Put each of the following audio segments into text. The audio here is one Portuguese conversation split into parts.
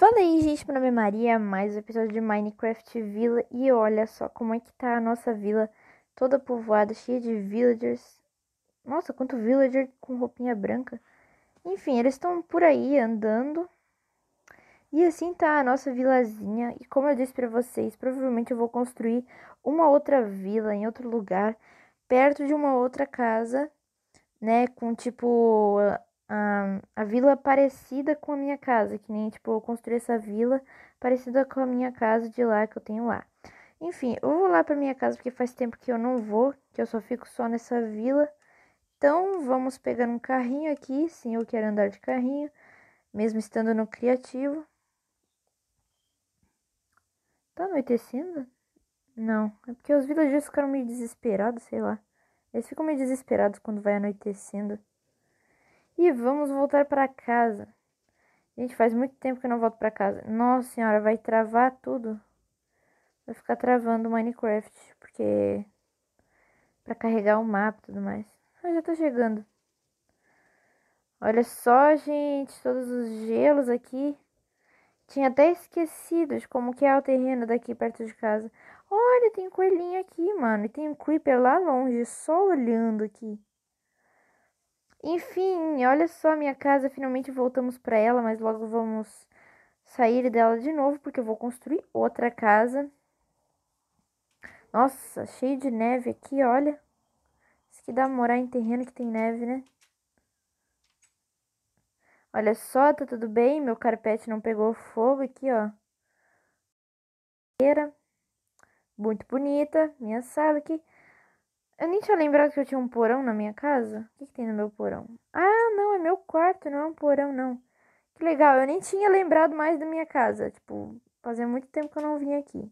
Fala aí, gente, meu nome é Maria, mais um episódio de Minecraft Vila e olha só como é que tá a nossa vila toda povoada, cheia de villagers. Nossa, quanto villager com roupinha branca. Enfim, eles estão por aí andando. E assim tá a nossa vilazinha. E como eu disse para vocês, provavelmente eu vou construir uma outra vila em outro lugar, perto de uma outra casa, né, com tipo a, a vila parecida com a minha casa, que nem, tipo, eu construí essa vila parecida com a minha casa de lá que eu tenho lá. Enfim, eu vou lá pra minha casa porque faz tempo que eu não vou, que eu só fico só nessa vila. Então, vamos pegar um carrinho aqui, sim, eu quero andar de carrinho, mesmo estando no criativo. Tá anoitecendo? Não, é porque os villagers ficaram meio desesperados, sei lá. Eles ficam meio desesperados quando vai anoitecendo. E vamos voltar para casa. Gente, faz muito tempo que eu não volto para casa. Nossa senhora, vai travar tudo. Vai ficar travando o Minecraft, porque para carregar o mapa e tudo mais. Eu ah, já tô chegando. Olha só, gente, todos os gelos aqui. Tinha até esquecido de como que é o terreno daqui perto de casa. Olha, tem coelhinho aqui, mano. E tem um creeper lá longe, só olhando aqui. Enfim, olha só minha casa, finalmente voltamos para ela, mas logo vamos sair dela de novo, porque eu vou construir outra casa. Nossa, cheio de neve aqui, olha. Isso que dá morar em terreno que tem neve, né? Olha só, tá tudo bem, meu carpete não pegou fogo aqui, ó. Muito bonita, minha sala aqui. Eu nem tinha lembrado que eu tinha um porão na minha casa. O que, que, tem no meu porão? Ah, não, é meu quarto, não é um porão, não. Que legal, eu nem tinha lembrado mais da minha casa. Tipo, fazia muito tempo que eu não vim aqui.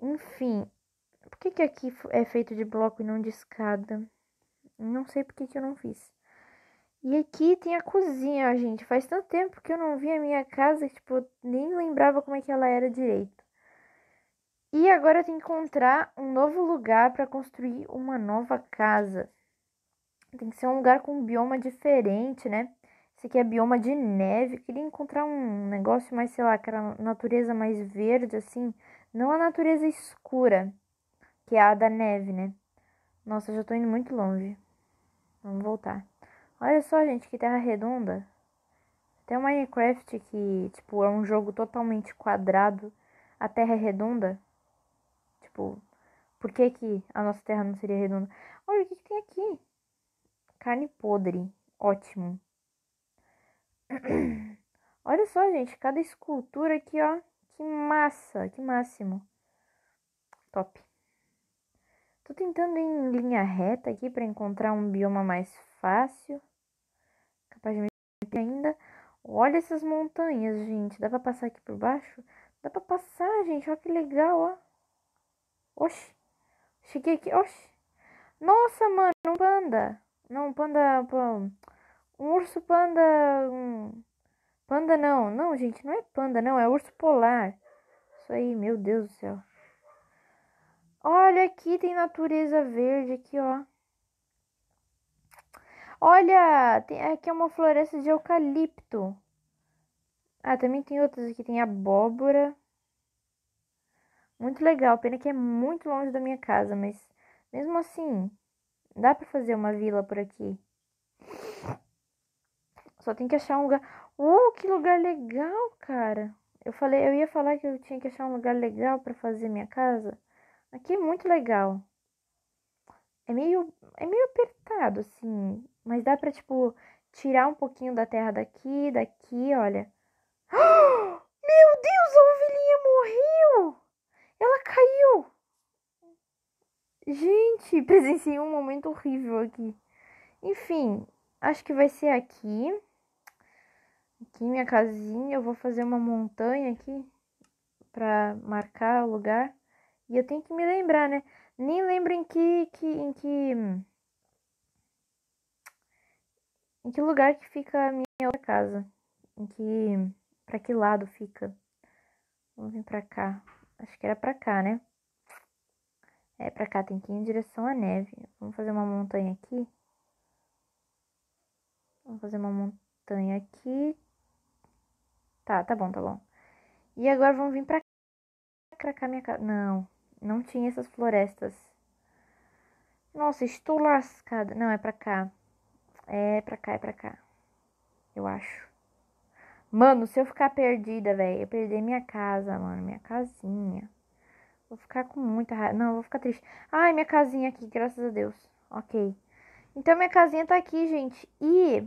Enfim, por que, que aqui é feito de bloco e não de escada? Não sei por que, que eu não fiz. E aqui tem a cozinha, ó, gente. Faz tanto tempo que eu não vi a minha casa que, tipo, nem lembrava como é que ela era direito. E agora tem que encontrar um novo lugar para construir uma nova casa. Tem que ser um lugar com um bioma diferente, né? Esse aqui é bioma de neve. Eu queria encontrar um negócio mais, sei lá, que era natureza mais verde, assim. Não a natureza escura, que é a da neve, né? Nossa, eu já tô indo muito longe. Vamos voltar. Olha só, gente, que terra redonda. Até o Minecraft, que, tipo, é um jogo totalmente quadrado. A terra é redonda. Tipo, por que, que a nossa terra não seria redonda? Olha o que, que tem aqui. Carne podre. Ótimo. Olha só, gente, cada escultura aqui, ó. Que massa, que máximo. Top. Tô tentando ir em linha reta aqui para encontrar um bioma mais fácil. Capaz de me ainda. Olha essas montanhas, gente. Dá para passar aqui por baixo? Dá para passar, gente. Olha que legal, ó. Oxi. Cheguei aqui. Oxi. Nossa, mano, um panda. Não, panda. Um urso panda. Um... Panda não. Não, gente, não é panda, não. É urso polar. Isso aí, meu Deus do céu. Olha aqui, tem natureza verde aqui, ó. Olha, tem, aqui é uma floresta de eucalipto. Ah, também tem outras aqui. Tem abóbora. Muito legal, pena que é muito longe da minha casa, mas mesmo assim, dá para fazer uma vila por aqui. Só tem que achar um lugar. Uh, que lugar legal, cara. Eu falei, eu ia falar que eu tinha que achar um lugar legal para fazer minha casa. Aqui é muito legal. É meio é meio apertado assim, mas dá para tipo tirar um pouquinho da terra daqui, daqui, olha. Gente, presenciei um momento horrível aqui. Enfim, acho que vai ser aqui. Aqui minha casinha, eu vou fazer uma montanha aqui para marcar o lugar. E eu tenho que me lembrar, né? Nem lembro em que, que em que em que lugar que fica a minha outra casa? Em que para que lado fica? Vamos vir para cá. Acho que era para cá, né? É, pra cá tem que ir em direção à neve. Vamos fazer uma montanha aqui. Vamos fazer uma montanha aqui. Tá, tá bom, tá bom. E agora vamos vir pra cá. Pra cá minha casa. Não, não tinha essas florestas. Nossa, estou lascada. Não, é pra cá. É pra cá, é pra cá. Eu acho. Mano, se eu ficar perdida, velho, eu perder minha casa, mano. Minha casinha. Vou ficar com muita raiva. Não, vou ficar triste. Ai, minha casinha aqui, graças a Deus. Ok. Então, minha casinha tá aqui, gente. E.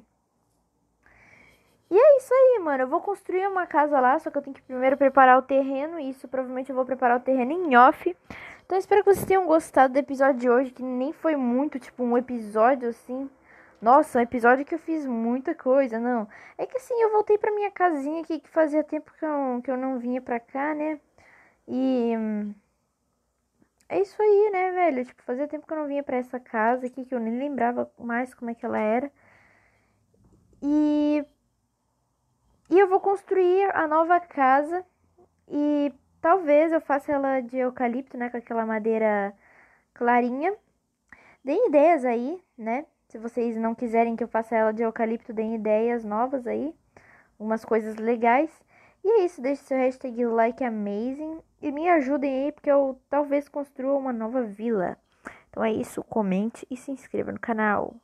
E é isso aí, mano. Eu vou construir uma casa lá, só que eu tenho que primeiro preparar o terreno. E isso provavelmente eu vou preparar o terreno em off. Então, espero que vocês tenham gostado do episódio de hoje, que nem foi muito, tipo, um episódio assim. Nossa, um episódio que eu fiz muita coisa, não. É que assim, eu voltei pra minha casinha aqui, que fazia tempo que eu, que eu não vinha pra cá, né? E. Hum, isso aí, né, velho? Tipo, fazia tempo que eu não vinha para essa casa aqui, que eu nem lembrava mais como é que ela era. E. E eu vou construir a nova casa e talvez eu faça ela de eucalipto, né, com aquela madeira clarinha. Deem ideias aí, né? Se vocês não quiserem que eu faça ela de eucalipto, deem ideias novas aí, umas coisas legais. E é isso, deixe seu hashtag like amazing e me ajudem aí, porque eu talvez construa uma nova vila. Então é isso, comente e se inscreva no canal.